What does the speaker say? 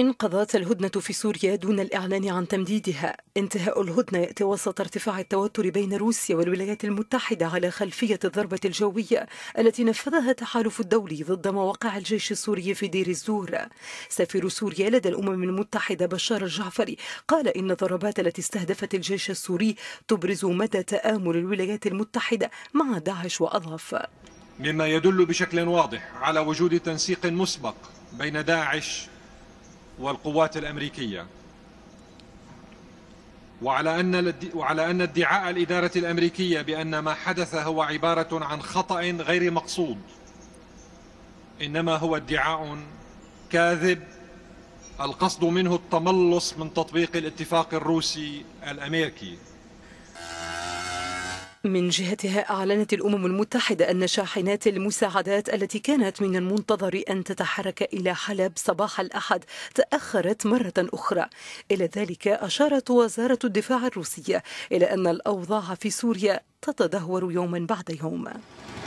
انقضت الهدنة في سوريا دون الإعلان عن تمديدها انتهاء الهدنة يأتي وسط ارتفاع التوتر بين روسيا والولايات المتحدة على خلفية الضربة الجوية التي نفذها التحالف الدولي ضد مواقع الجيش السوري في دير الزور سفير سوريا لدى الأمم المتحدة بشار الجعفري قال إن الضربات التي استهدفت الجيش السوري تبرز مدى تآمل الولايات المتحدة مع داعش وأضاف مما يدل بشكل واضح على وجود تنسيق مسبق بين داعش والقوات الأمريكية وعلى أن وعلى أن ادعاء الإدارة الأمريكية بأن ما حدث هو عبارة عن خطأ غير مقصود إنما هو ادعاء كاذب القصد منه التملص من تطبيق الاتفاق الروسي الأمريكي من جهتها أعلنت الأمم المتحدة أن شاحنات المساعدات التي كانت من المنتظر أن تتحرك إلى حلب صباح الأحد تأخرت مرة أخرى إلى ذلك أشارت وزارة الدفاع الروسية إلى أن الأوضاع في سوريا تتدهور يوما بعد يوم